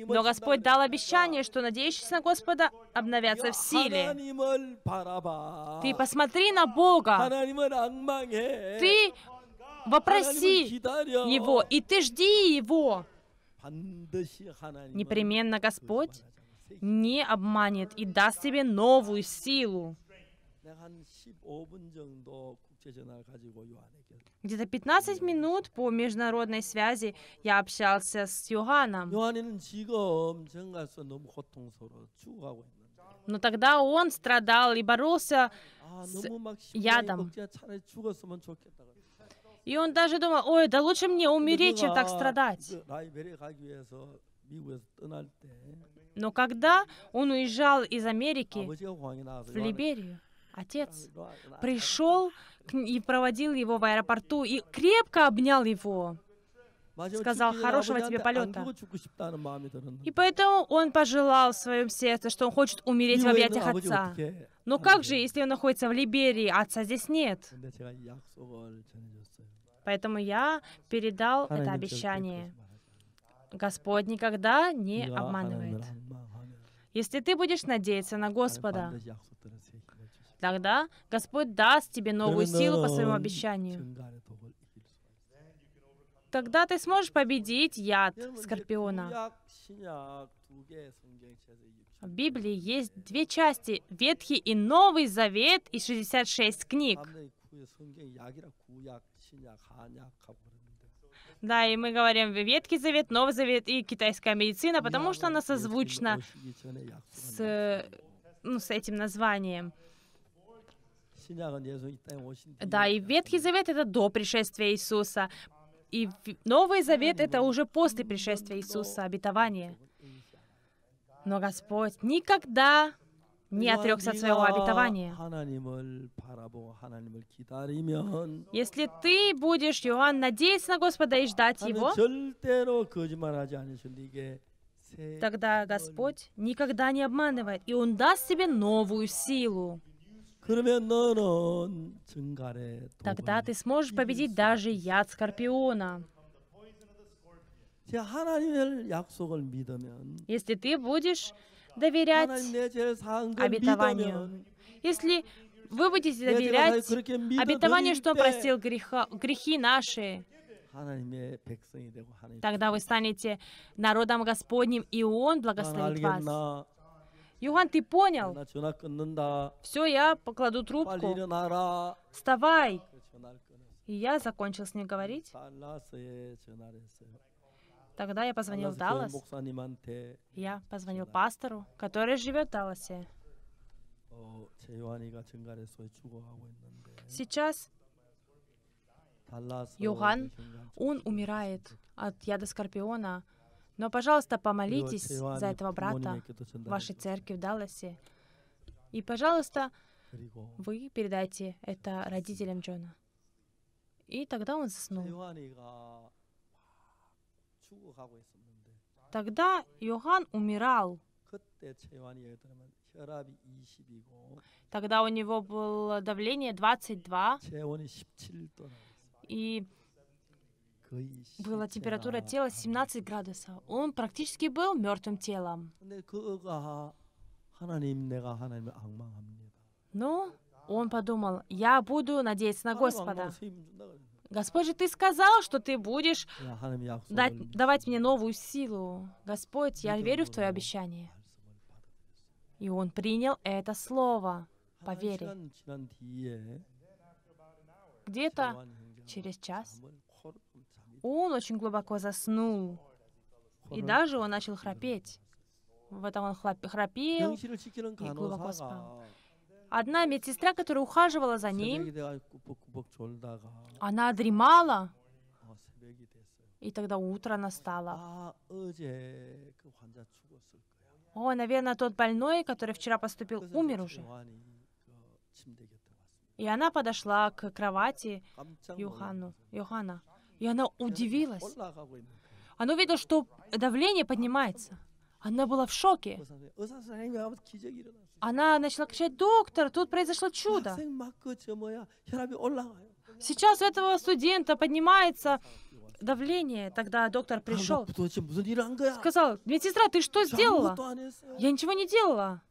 Но но Господь дал обещание, что надеющиеся на Господа обновятся в силе. Ты посмотри на Бога. Ты вопроси Его, и ты жди Его. Непременно Господь не обманет и даст тебе новую силу. Где-то 15 минут по международной связи я общался с Йоганном. Но тогда он страдал и боролся с ядом. И он даже думал, ой, да лучше мне умереть, чем так страдать. Но когда он уезжал из Америки в Либерию, Отец пришел и проводил его в аэропорту и крепко обнял его. Сказал, хорошего тебе полета. И поэтому он пожелал в своем сердце, что он хочет умереть в объятиях а отца. Но как же, если он находится в Либерии, а отца здесь нет? Поэтому я передал это обещание. Господь никогда не обманывает. Если ты будешь надеяться на Господа, Тогда Господь даст тебе новую силу по своему обещанию. Тогда ты сможешь победить яд скорпиона. В Библии есть две части, Ветхий и Новый Завет и 66 книг. Да, и мы говорим Ветхий Завет, Новый Завет и китайская медицина, потому что она созвучна с, ну, с этим названием. Да, и Ветхий Завет — это до пришествия Иисуса. И Новый Завет — это уже после пришествия Иисуса, обетование. Но Господь никогда не отрекся от своего обетования. Если ты будешь, Иоанн, надеяться на Господа и ждать Его, тогда Господь никогда не обманывает, и Он даст тебе новую силу. Тогда ты сможешь победить даже яд скорпиона. Если ты будешь доверять обетованию, если вы будете доверять обетованию, что простил греха, грехи наши, тогда вы станете народом Господним, и Он благословит вас. Юхан, ты понял? Все, я покладу трубку. Вставай. И я закончил с ним говорить. Тогда я позвонил в Даллас. Я позвонил пастору, который живет в Далласе. Сейчас Юхан, он умирает от яда скорпиона, но, пожалуйста, помолитесь за этого брата в вашей церкви в Далласе. И, пожалуйста, вы передайте это родителям Джона. И тогда он заснул. Тогда Йоган умирал. Тогда у него было давление 22. И была температура тела 17 градусов. Он практически был мертвым телом. Но ну, он подумал, я буду надеяться на Господа. Господь же, ты сказал, что ты будешь дать, давать мне новую силу. Господь, я верю в твое обещание. И он принял это слово по вере. Где-то через час он очень глубоко заснул. И даже он начал храпеть. В этом он храпел ну, и глубоко спал. Одна медсестра, которая ухаживала за ним, она дремала, и тогда утро настало. А О, наверное, тот больной, который вчера поступил, умер уже. И она подошла к кровати Юхану, Юхана. И она удивилась. Она увидела, что давление поднимается. Она была в шоке. Она начала кричать, доктор, тут произошло чудо. Сейчас у этого студента поднимается давление. Тогда доктор пришел. Сказал, медсестра, ты что сделала? Я ничего не делала.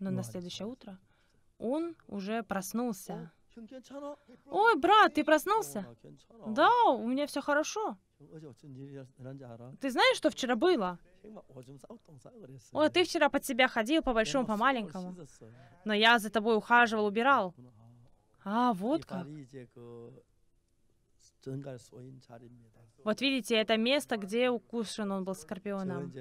Но на следующее утро он уже проснулся. Ой, брат, ты проснулся? Да, у меня все хорошо. Ты знаешь, что вчера было? Ой, ты вчера под себя ходил по большому, по маленькому. Но я за тобой ухаживал, убирал. А, вот как. Вот видите, это место, где укушен он был скорпионом.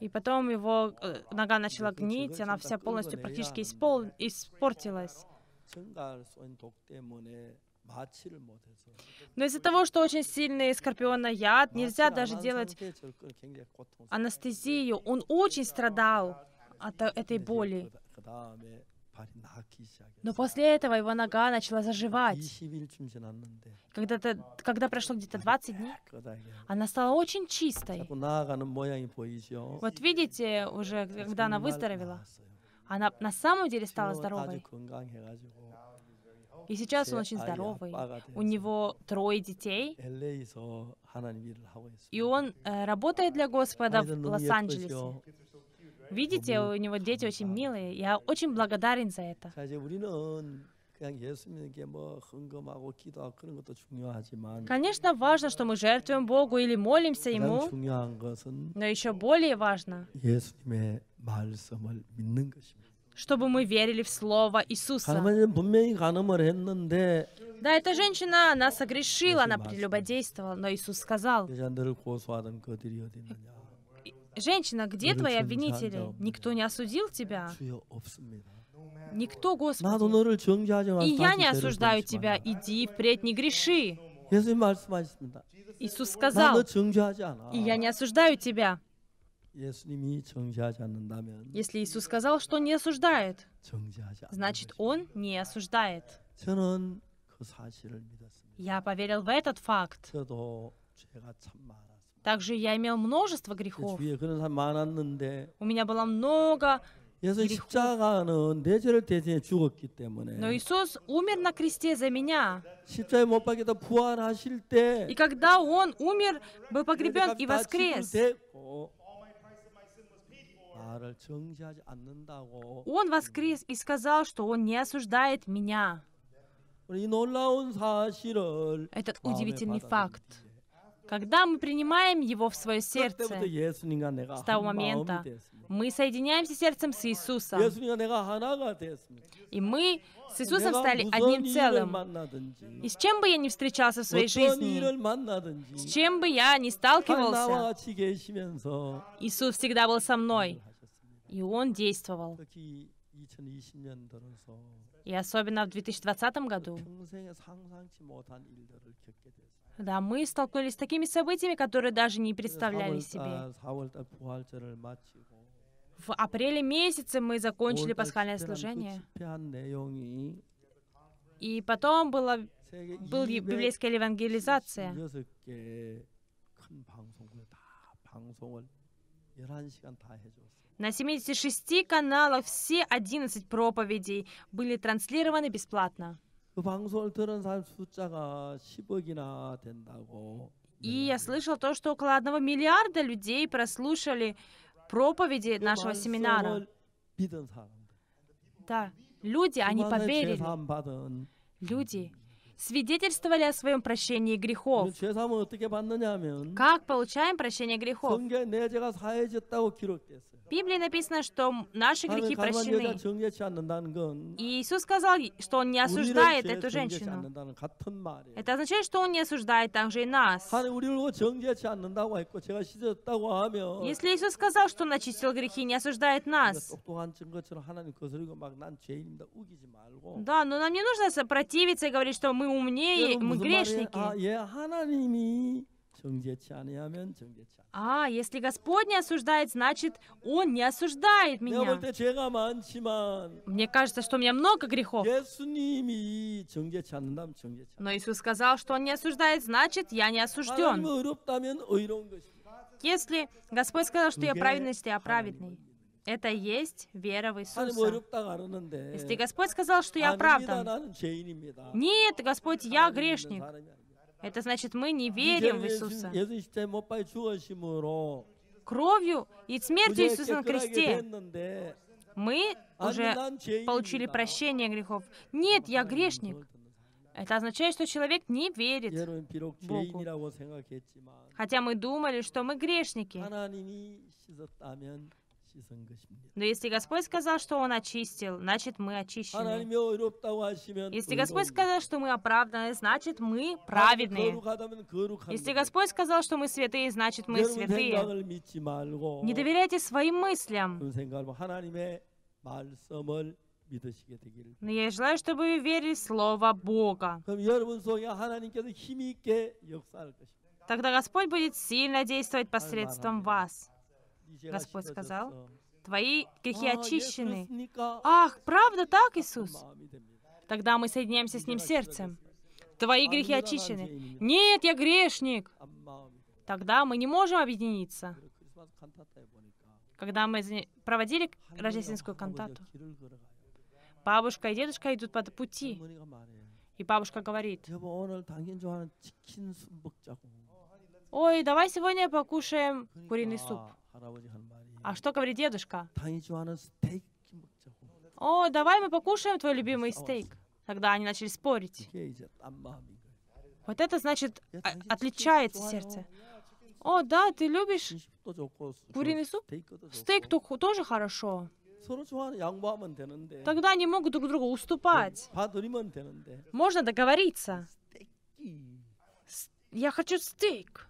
И потом его э, нога начала гнить, она вся полностью практически испол... испортилась. Но из-за того, что очень сильный скорпионный яд, нельзя даже делать анестезию. Он очень страдал от этой боли. Но после этого его нога начала заживать. Когда, то когда прошло где-то 20 дней, она стала очень чистой. Вот видите, уже когда она выздоровела, она на самом деле стала здоровой. И сейчас он очень здоровый. У него трое детей. И он э, работает для Господа в Лос-Анджелесе. Видите, у него дети очень милые. Я очень благодарен за это. Конечно, важно, что мы жертвуем Богу или молимся Ему, но еще более важно, чтобы мы верили в Слово Иисуса. Да, эта женщина, она согрешила, она прелюбодействовала, но Иисус сказал, Женщина, где твои обвинители? Никто не осудил тебя? Никто, Господи. И я не осуждаю тебя. Иди впредь не греши. Иисус сказал, и я не осуждаю тебя. Если Иисус сказал, что не осуждает, значит, Он не осуждает. Я поверил в этот факт. Также я имел множество грехов. У меня было много 예수 그리고- Но Иисус умер на кресте за меня. И когда Он умер, был погребен и воскрес, Он воскрес и сказал, что Он не осуждает меня. Этот удивительный 받아들이지. факт. Когда мы принимаем его в свое сердце, с того момента мы соединяемся сердцем с Иисусом. И мы с Иисусом стали одним целым. И с чем бы я ни встречался в своей жизни, с чем бы я ни сталкивался, Иисус всегда был со мной, и Он действовал. И особенно в 2020 году да, мы столкнулись с такими событиями, которые даже не представляли себе. А, В апреле месяце мы закончили пасхальное служение. И потом была, была библейская евангелизация. На 76 каналах все 11 проповедей были транслированы бесплатно. 방송을 들은 사람 숫자가 10억이나 된다고. И я слышал то, что около одного миллиарда людей прослушали проповеди нашего семинара. Да, люди, они поверили. Люди свидетельствовали о своем прощении грехов. Как получаем прощение грехов? В Библии написано, что наши грехи прощены. И Иисус сказал, что Он не осуждает эту женщину. Это означает, что Он не осуждает также и нас. Если Иисус сказал, что Он очистил грехи, не осуждает нас. Да, но нам не нужно сопротивиться и говорить, что мы умнее, мы грешники. А, если Господь не осуждает, значит, Он не осуждает меня. Мне кажется, что у меня много грехов. Но Иисус сказал, что Он не осуждает, значит, я не осужден. Если Господь сказал, что я праведный, то я праведный. Это есть вера в Иисуса. Если Господь сказал, что я оправдан. Нет, Господь, я грешник. Это значит, мы не верим в Иисуса. Кровью и смертью Иисуса на кресте мы уже получили прощение грехов. Нет, я грешник. Это означает, что человек не верит Богу. Хотя мы думали, что мы грешники. Но если Господь сказал, что Он очистил, значит мы очищены. Если Господь сказал, что мы оправданы, значит мы праведные. Если Господь сказал, что мы святые, значит мы святые. Не доверяйте своим мыслям. Но я желаю, чтобы вы верили в Слово Бога. Тогда Господь будет сильно действовать посредством вас. Господь сказал, «Твои грехи а, очищены». Ах, правда так, Иисус? Тогда мы соединяемся с Ним сердцем. «Твои а грехи очищены». «Нет, я грешник». Тогда мы не можем объединиться. Когда мы проводили рождественскую кантату, бабушка и дедушка идут по пути. И бабушка говорит, «Ой, давай сегодня покушаем куриный суп». А что говорит дедушка? О, давай мы покушаем твой любимый стейк. Тогда они начали спорить. Вот это значит, а, отличается сердце. О, да, ты любишь куриный суп? Стейк тоже хорошо. Тогда они могут друг другу уступать. Можно договориться. Я хочу стейк.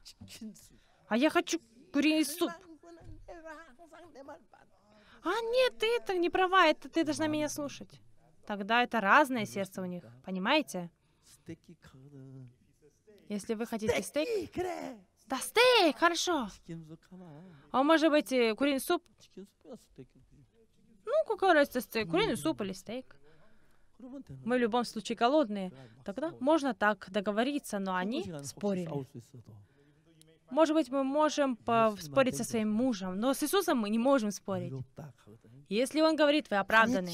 А я хочу куриный суп. А нет, ты это не права, это ты должна меня слушать. Тогда это разное сердце у них, понимаете? Если вы хотите стейк... Да, стейк, хорошо. А может быть, э, куриный суп? Ну, какая разница, стейк, куриный суп или стейк? Мы в любом случае голодные. Тогда можно так договориться, но они спорили. Может быть, мы можем ну, спорить со своим мужем, но с Иисусом мы не можем спорить. Ну, если он говорит, вы оправданы.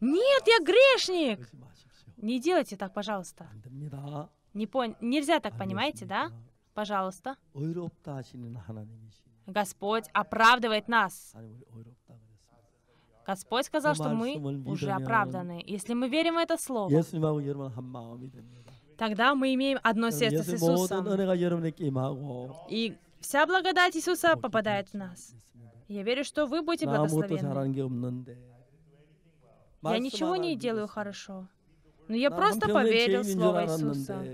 Нет, я грешник! Не делайте так, пожалуйста. Не пон... Нельзя так, а, понимаете, да? Пожалуйста. Господь оправдывает нас. Господь сказал, что мы уже оправданы, если мы верим в это слово. Тогда мы имеем одно сердце с Иисусом. И вся благодать Иисуса попадает в нас. Я верю, что вы будете благословенны. Я ничего не делаю хорошо, но я просто поверил в Слово Иисуса.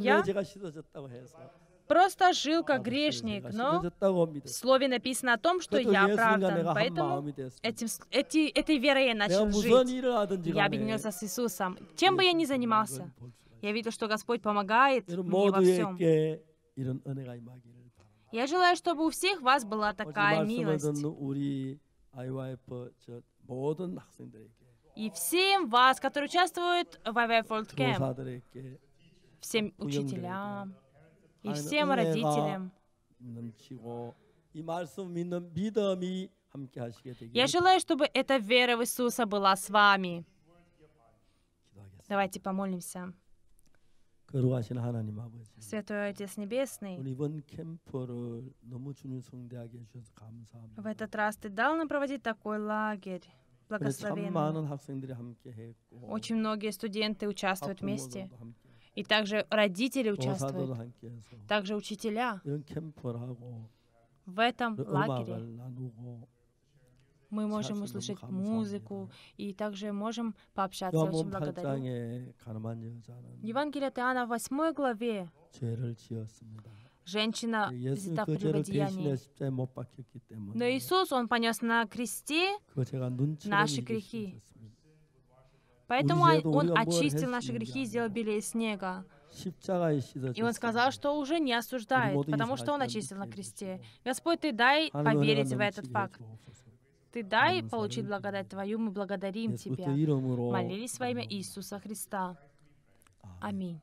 Я просто жил как а, грешник, но в слове написано о том, что я оправдан. Поэтому этим, эти, этой верой я начал жить. Я объединился с Иисусом. Чем бы я ни занимался, я видел, что Господь помогает мне во всем. Я желаю, чтобы у всех вас была такая милость. Ну, И всем вас, которые участвуют в IVF World Camp, всем учителям, и всем родителям. Я желаю, чтобы эта вера в Иисуса была с вами. Давайте помолимся. Святой Отец Небесный, в этот раз Ты дал нам проводить такой лагерь. Благословенный. Очень многие студенты участвуют вместе. И также родители участвуют. Также учителя. В этом лагере мы можем услышать музыку и также можем пообщаться. Очень благодарю. Евангелие от Иоанна, 8 главе, женщина взята в прелюбодеянии. Но Иисус, Он понес на кресте наши грехи. Поэтому Он очистил наши грехи и сделал белее снега. И он сказал, что уже не осуждает, потому что он очистил на кресте. Господь, ты дай поверить в этот факт. Ты дай получить благодать Твою, мы благодарим Тебя. Молились во имя Иисуса Христа. Аминь.